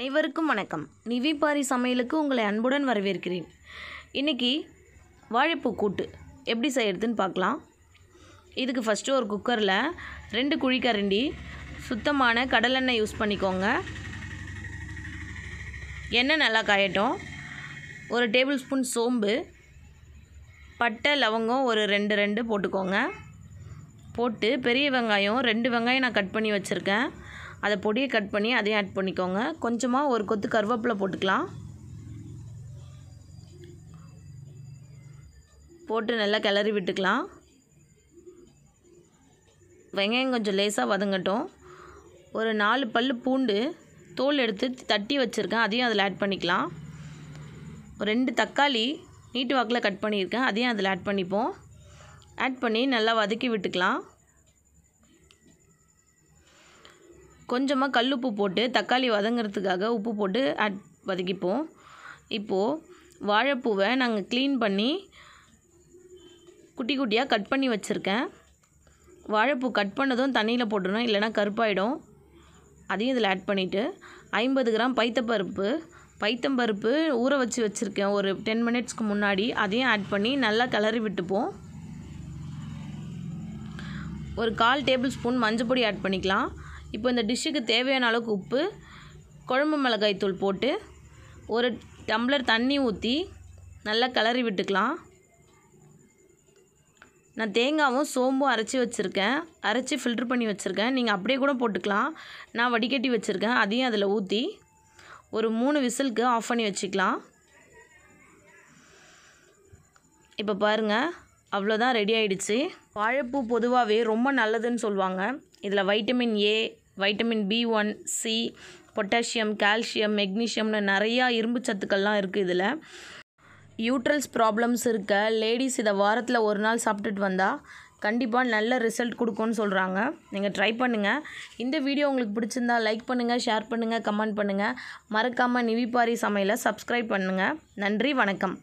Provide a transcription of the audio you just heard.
அனைவருக்கும் வணக்கம் நிவி பாரி சமையலுக்கு உங்களை அன்புடன் வரவேற்கிறேன் இன்றைக்கி வாழைப்பூ கூட்டு எப்படி செய்யறதுன்னு பார்க்கலாம் இதுக்கு ஃபஸ்ட்டு ஒரு குக்கரில் ரெண்டு குழிக்கரண்டி சுத்தமான கடலெண்ணெய் யூஸ் பண்ணிக்கோங்க எண்ணெய் நல்லா காயட்டும் ஒரு டேபிள் ஸ்பூன் சோம்பு பட்டை லவங்கம் ஒரு ரெண்டு ரெண்டு போட்டுக்கோங்க போட்டு பெரிய வெங்காயம் ரெண்டு வெங்காயம் நான் கட் பண்ணி வச்சுருக்கேன் அதை பொடியை கட் பண்ணி அதையும் ஆட் பண்ணிக்கோங்க கொஞ்சமாக ஒரு கொத்து கருவேப்பிலை போட்டுக்கலாம் போட்டு நல்லா கிளறி விட்டுக்கலாம் வெங்காயம் கொஞ்சம் லேசாக வதங்கட்டும் ஒரு நாலு பல் பூண்டு தோல் எடுத்து தட்டி வச்சுருக்கேன் அதையும் அதில் ஆட் பண்ணிக்கலாம் ரெண்டு தக்காளி நீட்டு வாக்கில் கட் பண்ணியிருக்கேன் அதையும் அதில் ஆட் பண்ணிப்போம் ஆட் பண்ணி நல்லா வதக்கி விட்டுக்கலாம் கொஞ்சமாக கல் உப்பு போட்டு தக்காளி வதங்கிறதுக்காக உப்பு போட்டு அட் வதக்கிப்போம் இப்போது வாழைப்பூவை நாங்கள் க்ளீன் பண்ணி குட்டி குட்டியாக கட் பண்ணி வச்சுருக்கேன் வாழைப்பூ கட் பண்ணதும் தண்ணியில் போட்டுடணும் இல்லைனா கருப்பாயிடும் அதையும் இதில் ஆட் பண்ணிவிட்டு ஐம்பது கிராம் பைத்தப்பருப்பு பைத்தம்பருப்பு ஊற வச்சு வச்சுருக்கேன் ஒரு டென் மினிட்ஸ்க்கு முன்னாடி அதையும் ஆட் பண்ணி நல்லா கிளறி விட்டுப்போம் ஒரு கால் டேபிள் ஸ்பூன் மஞ்சப்பொடி ஆட் பண்ணிக்கலாம் இப்போ இந்த டிஷ்ஷுக்கு தேவையான அளவுக்கு உப்பு குழம்பு மிளகாய் தூள் போட்டு ஒரு டம்ளர் தண்ணி ஊற்றி நல்லா கிளறி விட்டுக்கலாம் நான் தேங்காவும் சோம்பும் அரைச்சி வச்சுருக்கேன் அரைச்சி ஃபில்ட்ரு பண்ணி வச்சுருக்கேன் நீங்கள் அப்படியே கூட போட்டுக்கலாம் நான் வடிகட்டி வச்சுருக்கேன் அதையும் அதில் ஊற்றி ஒரு மூணு விசிலுக்கு ஆஃப் பண்ணி வச்சுக்கலாம் இப்போ பாருங்கள் அவ்வளோதான் ரெடி ஆகிடுச்சு வாழைப்பூ பொதுவாகவே ரொம்ப நல்லதுன்னு சொல்லுவாங்க இதில் vitamin A vitamin B one C potassium calcium மெக்னீஷியம்னு நிறையா இரும்பு சத்துக்கள்லாம் இருக்குது இதில் யூட்ரல்ஸ் ப்ராப்ளம்ஸ் இருக்க லேடிஸ் இதை வாரத்தில் ஒரு நாள் சாப்பிட்டுட்டு வந்தால் கண்டிப்பாக நல்ல ரிசல்ட் கொடுக்கும்னு சொல்கிறாங்க நீங்கள் ட்ரை பண்ணுங்கள் இந்த வீடியோ உங்களுக்கு பிடிச்சிருந்தா லைக் பண்ணுங்கள் ஷேர் பண்ணுங்கள் கமெண்ட் பண்ணுங்கள் மறக்காமல் நிவிப்பாரி சமையலை சப்ஸ்கிரைப் பண்ணுங்கள் நன்றி வணக்கம்